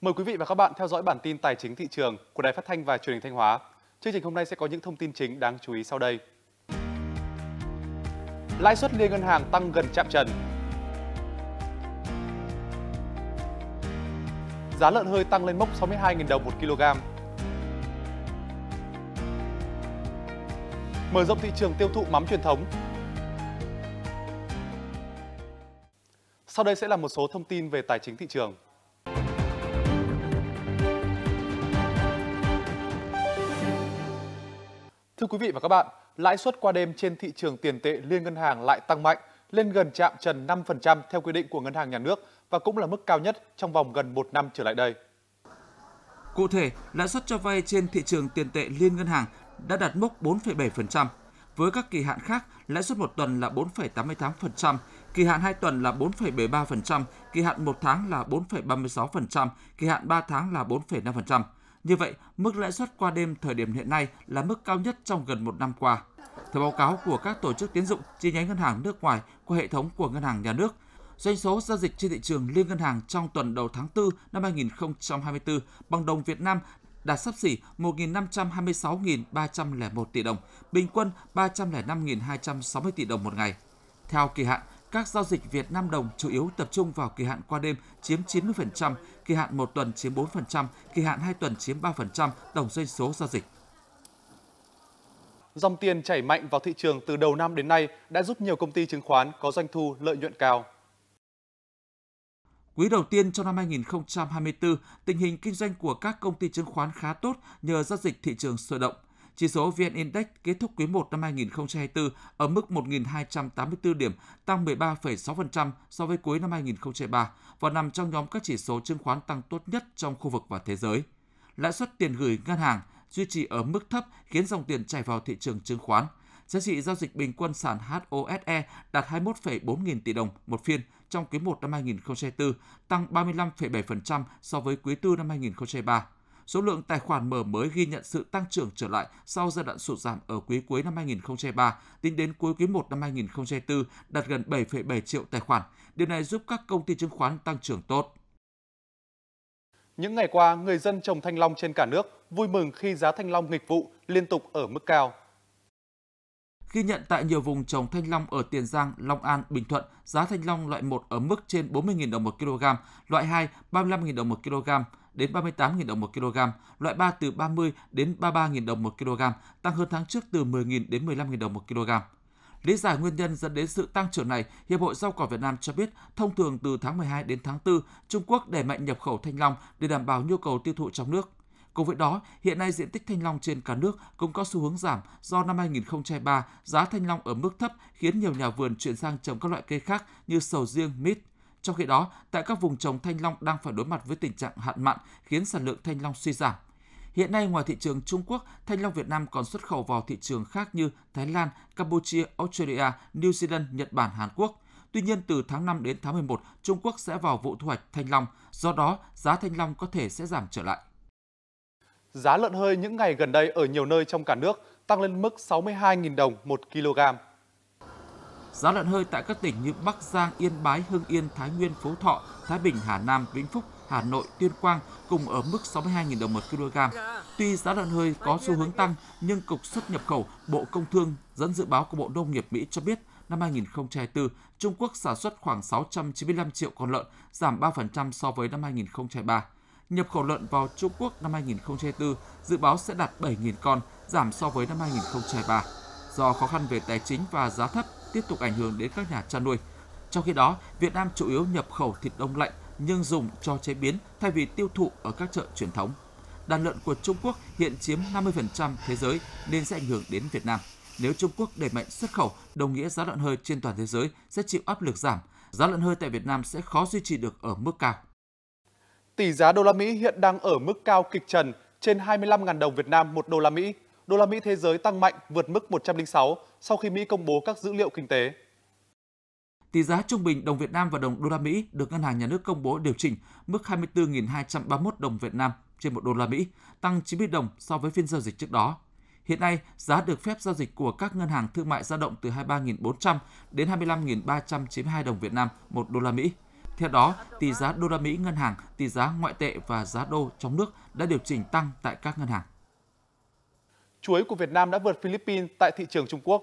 Mời quý vị và các bạn theo dõi bản tin Tài chính thị trường của Đài Phát thanh và Truyền hình Thanh Hóa. Chương trình hôm nay sẽ có những thông tin chính đáng chú ý sau đây. Lãi suất liên ngân hàng tăng gần chạm trần. Giá lợn hơi tăng lên mốc 62.000 đồng 1 kg. Mở rộng thị trường tiêu thụ mắm truyền thống. Sau đây sẽ là một số thông tin về tài chính thị trường. quý vị và các bạn, lãi suất qua đêm trên thị trường tiền tệ liên ngân hàng lại tăng mạnh, lên gần chạm trần 5% theo quy định của Ngân hàng Nhà nước và cũng là mức cao nhất trong vòng gần một năm trở lại đây. Cụ thể, lãi suất cho vay trên thị trường tiền tệ liên ngân hàng đã đạt mốc 4,7%. Với các kỳ hạn khác, lãi suất một tuần là 4,88%, kỳ hạn 2 tuần là 4,73%, kỳ hạn 1 tháng là 4,36%, kỳ hạn 3 tháng là 4,5%. Như vậy, mức lãi suất qua đêm thời điểm hiện nay là mức cao nhất trong gần một năm qua. Theo báo cáo của các tổ chức tiến dụng chi nhánh ngân hàng nước ngoài của hệ thống của Ngân hàng Nhà nước, doanh số giao dịch trên thị trường liên ngân hàng trong tuần đầu tháng 4 năm 2024 bằng đồng Việt Nam đạt sắp xỉ 1.526.301 tỷ đồng, bình quân 305.260 tỷ đồng một ngày. Theo kỳ hạn, các giao dịch Việt Nam đồng chủ yếu tập trung vào kỳ hạn qua đêm chiếm 90%, kỳ hạn 1 tuần chiếm 4%, kỳ hạn 2 tuần chiếm 3% tổng doanh số giao dịch. Dòng tiền chảy mạnh vào thị trường từ đầu năm đến nay đã giúp nhiều công ty chứng khoán có doanh thu lợi nhuận cao. Quý đầu tiên trong năm 2024, tình hình kinh doanh của các công ty chứng khoán khá tốt nhờ giao dịch thị trường sôi động. Chỉ số VN Index kết thúc quý 1 năm 2024 ở mức 1.284 điểm, tăng 13,6% so với cuối năm 2023 và nằm trong nhóm các chỉ số chứng khoán tăng tốt nhất trong khu vực và thế giới. Lãi suất tiền gửi ngân hàng duy trì ở mức thấp khiến dòng tiền chảy vào thị trường chứng khoán. Giá trị giao dịch bình quân sàn HOSE đạt 21,4 nghìn tỷ đồng một phiên trong quý 1 năm 2024, tăng 35,7% so với quý 4 năm 2023 số lượng tài khoản mở mới ghi nhận sự tăng trưởng trở lại sau giai đoạn sụt giảm ở quý cuối năm 2023, tính đến cuối quý 1 năm 2024 đạt gần 7,7 triệu tài khoản. Điều này giúp các công ty chứng khoán tăng trưởng tốt. Những ngày qua, người dân trồng thanh long trên cả nước vui mừng khi giá thanh long nghịch vụ liên tục ở mức cao. Ghi nhận tại nhiều vùng trồng thanh long ở Tiền Giang, Long An, Bình Thuận, giá thanh long loại 1 ở mức trên 40.000 đồng một kg, loại 2 35.000 đồng một kg, đến 38.000 đồng một kg, loại 3 từ 30 đến 33.000 đồng một kg, tăng hơn tháng trước từ 10.000 đến 15.000 đồng một kg. Lý giải nguyên nhân dẫn đến sự tăng trưởng này, Hiệp hội Rau quả Việt Nam cho biết, thông thường từ tháng 12 đến tháng 4, Trung Quốc đẩy mạnh nhập khẩu thanh long để đảm bảo nhu cầu tiêu thụ trong nước. Cùng với đó, hiện nay diện tích thanh long trên cả nước cũng có xu hướng giảm do năm 2023 giá thanh long ở mức thấp khiến nhiều nhà vườn chuyển sang trồng các loại cây khác như sầu riêng, mít. Trong khi đó, tại các vùng trồng thanh long đang phải đối mặt với tình trạng hạn mặn khiến sản lượng thanh long suy giảm. Hiện nay ngoài thị trường Trung Quốc, thanh long Việt Nam còn xuất khẩu vào thị trường khác như Thái Lan, Campuchia, Australia, New Zealand, Nhật Bản, Hàn Quốc. Tuy nhiên, từ tháng 5 đến tháng 11, Trung Quốc sẽ vào vụ thu hoạch thanh long, do đó giá thanh long có thể sẽ giảm trở lại. Giá lợn hơi những ngày gần đây ở nhiều nơi trong cả nước tăng lên mức 62.000 đồng 1 kg. Giá lợn hơi tại các tỉnh như Bắc Giang, Yên Bái, Hưng Yên, Thái Nguyên, Phú Thọ, Thái Bình, Hà Nam, Vĩnh Phúc, Hà Nội, Tuyên Quang cùng ở mức 62.000 đồng một kg. Tuy giá lợn hơi có xu hướng tăng, nhưng Cục xuất nhập khẩu Bộ Công Thương dẫn dự báo của Bộ Nông nghiệp Mỹ cho biết năm 2024, Trung Quốc sản xuất khoảng 695 triệu con lợn, giảm 3% so với năm 2023. Nhập khẩu lợn vào Trung Quốc năm 2024 dự báo sẽ đạt 7.000 con, giảm so với năm 2023. Do khó khăn về tài chính và giá thấp, tiếp tục ảnh hưởng đến các nhà chăn nuôi. Trong khi đó, Việt Nam chủ yếu nhập khẩu thịt đông lạnh nhưng dùng cho chế biến thay vì tiêu thụ ở các chợ truyền thống. Đàn lợn của Trung Quốc hiện chiếm 50% thế giới nên sẽ ảnh hưởng đến Việt Nam. Nếu Trung Quốc đẩy mạnh xuất khẩu, đồng nghĩa giá lợn hơi trên toàn thế giới sẽ chịu áp lực giảm, giá lợn hơi tại Việt Nam sẽ khó duy trì được ở mức cao. Tỷ giá đô la Mỹ hiện đang ở mức cao kịch trần trên 25.000 đồng Việt Nam một đô la Mỹ đô la Mỹ thế giới tăng mạnh vượt mức 106 sau khi Mỹ công bố các dữ liệu kinh tế. Tỷ giá trung bình đồng Việt Nam và đồng đô la Mỹ được Ngân hàng Nhà nước công bố điều chỉnh mức 24.231 đồng Việt Nam trên 1 đô la Mỹ, tăng 90 đồng so với phiên giao dịch trước đó. Hiện nay, giá được phép giao dịch của các ngân hàng thương mại dao động từ 23.400 đến 25.392 đồng Việt Nam 1 đô la Mỹ. Theo đó, tỷ giá đô la Mỹ ngân hàng, tỷ giá ngoại tệ và giá đô trong nước đã điều chỉnh tăng tại các ngân hàng chuối của Việt Nam đã vượt Philippines tại thị trường Trung Quốc.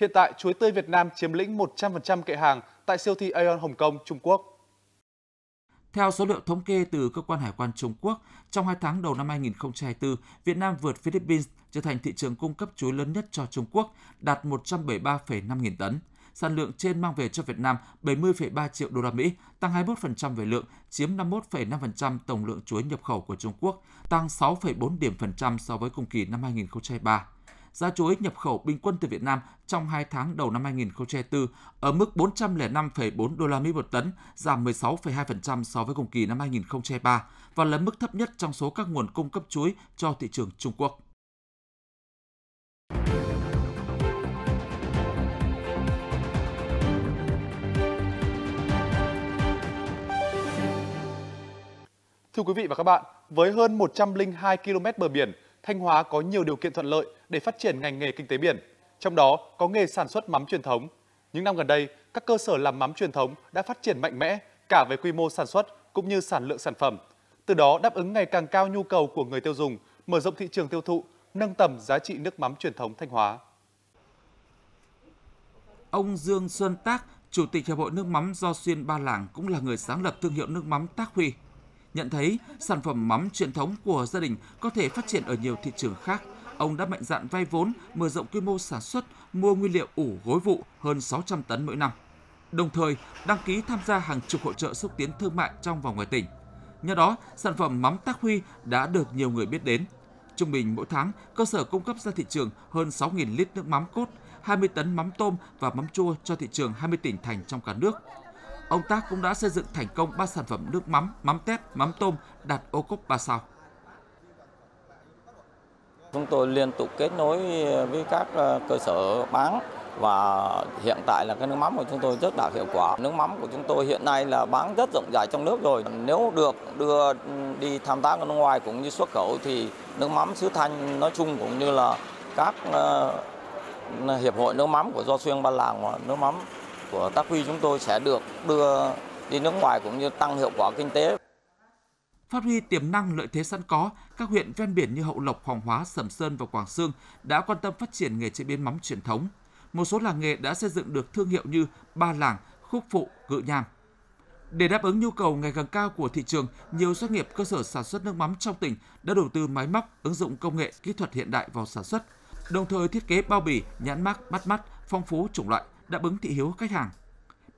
Hiện tại, chuối tươi Việt Nam chiếm lĩnh 100% kệ hàng tại siêu thị Aeon Hồng Kông, Trung Quốc. Theo số liệu thống kê từ cơ quan hải quan Trung Quốc, trong 2 tháng đầu năm 2024, Việt Nam vượt Philippines trở thành thị trường cung cấp chuối lớn nhất cho Trung Quốc, đạt 173,5 nghìn tấn sản lượng trên mang về cho Việt Nam 70,3 triệu đô la Mỹ, tăng 21% về lượng, chiếm 51,5% tổng lượng chuối nhập khẩu của Trung Quốc, tăng 6,4 điểm phần trăm so với cùng kỳ năm 2023 giá chuối nhập khẩu bình quân từ Việt Nam trong 2 tháng đầu năm 2024 ở mức 405,4 đô la Mỹ một tấn, giảm 16,2% so với cùng kỳ năm 2023 và là mức thấp nhất trong số các nguồn cung cấp chuối cho thị trường Trung Quốc. Thưa quý vị và các bạn, với hơn 102 km bờ biển, Thanh Hóa có nhiều điều kiện thuận lợi để phát triển ngành nghề kinh tế biển, trong đó có nghề sản xuất mắm truyền thống. Những năm gần đây, các cơ sở làm mắm truyền thống đã phát triển mạnh mẽ cả về quy mô sản xuất cũng như sản lượng sản phẩm, từ đó đáp ứng ngày càng cao nhu cầu của người tiêu dùng, mở rộng thị trường tiêu thụ, nâng tầm giá trị nước mắm truyền thống Thanh Hóa. Ông Dương Xuân Tác, Chủ tịch Hiệp hội nước mắm do xuyên Ba Làng cũng là người sáng lập thương hiệu nước mắm Tác Huy Nhận thấy sản phẩm mắm truyền thống của gia đình có thể phát triển ở nhiều thị trường khác, ông đã mạnh dạn vay vốn, mở rộng quy mô sản xuất, mua nguyên liệu ủ gối vụ hơn 600 tấn mỗi năm. Đồng thời, đăng ký tham gia hàng chục hội trợ xúc tiến thương mại trong và ngoài tỉnh. Nhờ đó, sản phẩm mắm Tác Huy đã được nhiều người biết đến. Trung bình mỗi tháng, cơ sở cung cấp ra thị trường hơn 6.000 lít nước mắm cốt, 20 tấn mắm tôm và mắm chua cho thị trường 20 tỉnh thành trong cả nước ông Tác cũng đã xây dựng thành công 3 sản phẩm nước mắm, mắm tép, mắm tôm đạt ô cốp 3 sao. Chúng tôi liên tục kết nối với các ờ, cơ sở bán và hiện tại là cái nước mắm của chúng tôi rất đạt hiệu quả. Nước mắm của chúng tôi hiện nay là bán rất rộng rãi trong nước rồi. Nếu được đưa đi tham tác ở nước ngoài cũng như xuất khẩu thì nước mắm xứ Thanh nói chung cũng như là các ờ, hiệp hội nước mắm của Do Xuyên Ba Làng và nước mắm của tác huy chúng tôi sẽ được đưa đi nước ngoài cũng như tăng hiệu quả kinh tế. Phát huy tiềm năng lợi thế sẵn có, các huyện ven biển như Hậu Lộc, Hoàng Hóa, Sầm Sơn và Quảng Sương đã quan tâm phát triển nghề chế biến mắm truyền thống. Một số làng nghề đã xây dựng được thương hiệu như Ba Làng, Khúc Phụ, Ngự Nham. Để đáp ứng nhu cầu ngày càng cao của thị trường, nhiều doanh nghiệp cơ sở sản xuất nước mắm trong tỉnh đã đầu tư máy móc, ứng dụng công nghệ, kỹ thuật hiện đại vào sản xuất, đồng thời thiết kế bao bì, nhãn mác, bắt mắt, phong phú chủng loại, đáp ứng thị hiếu khách hàng.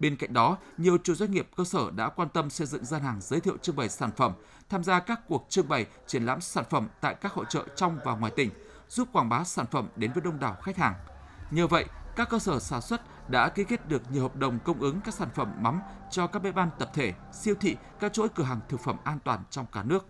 Bên cạnh đó, nhiều chủ doanh nghiệp cơ sở đã quan tâm xây dựng gian hàng giới thiệu trưng bày sản phẩm, tham gia các cuộc trưng bày, triển lãm sản phẩm tại các hội trợ trong và ngoài tỉnh, giúp quảng bá sản phẩm đến với đông đảo khách hàng. Nhờ vậy, các cơ sở sản xuất đã ký kết được nhiều hợp đồng cung ứng các sản phẩm mắm cho các bếp ăn tập thể, siêu thị, các chuỗi cửa hàng thực phẩm an toàn trong cả nước.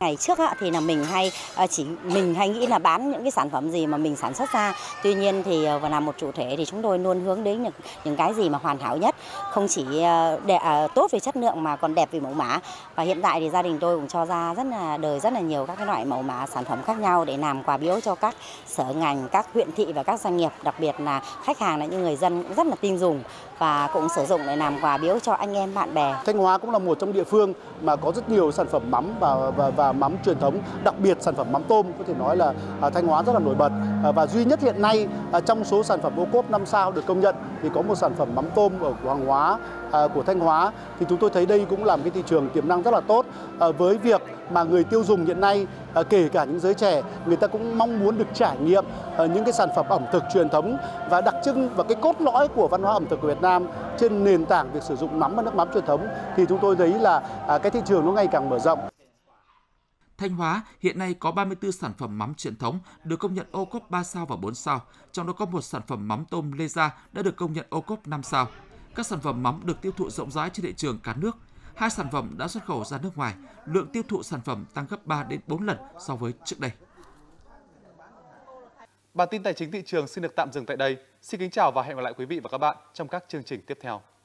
Ngày trước thì là mình hay ờ, chỉ mình hay nghĩ là bán những cái sản phẩm gì mà mình sản xuất ra. Tuy nhiên thì ờ, làm một chủ thể thì chúng tôi luôn hướng đến những, những cái gì mà hoàn hảo nhất, không chỉ ờ, đẹp, tốt về chất lượng mà còn đẹp về mẫu mã. Và hiện tại thì gia đình tôi cũng cho ra rất là đời rất là nhiều các cái loại mẫu mã sản phẩm khác nhau để làm quà biếu cho các sở ngành, các huyện thị và các doanh nghiệp, đặc biệt là khách hàng là những người dân cũng rất là tin dùng và cũng sử dụng để làm quà biếu cho anh em bạn bè. Thanh Hóa cũng là một trong địa phương mà có rất nhiều sản phẩm mắm và và và mắm truyền thống, đặc biệt sản phẩm mắm tôm có thể nói là à, Thanh Hóa rất là nổi bật à, và duy nhất hiện nay à, trong số sản phẩm ô cốp 5 sao được công nhận thì có một sản phẩm mắm tôm ở của Hoàng Hóa của Thanh Hóa thì chúng tôi thấy đây cũng là một cái thị trường tiềm năng rất là tốt với việc mà người tiêu dùng hiện nay kể cả những giới trẻ người ta cũng mong muốn được trải nghiệm những cái sản phẩm ẩm thực truyền thống và đặc trưng và cái cốt lõi của văn hóa ẩm thực của Việt Nam trên nền tảng việc sử dụng mắm và nước mắm truyền thống thì chúng tôi thấy là cái thị trường nó ngày càng mở rộng Thanh Hóa hiện nay có 34 sản phẩm mắm truyền thống được công nhận ô cốp 3 sao và 4 sao, trong đó có một sản phẩm mắm tôm Lê Gia đã được công nhận ô cốp 5 sao. Các sản phẩm mắm được tiêu thụ rộng rãi trên thị trường cả nước. Hai sản phẩm đã xuất khẩu ra nước ngoài, lượng tiêu thụ sản phẩm tăng gấp 3 đến 4 lần so với trước đây. Bản tin tài chính thị trường xin được tạm dừng tại đây. Xin kính chào và hẹn gặp lại quý vị và các bạn trong các chương trình tiếp theo.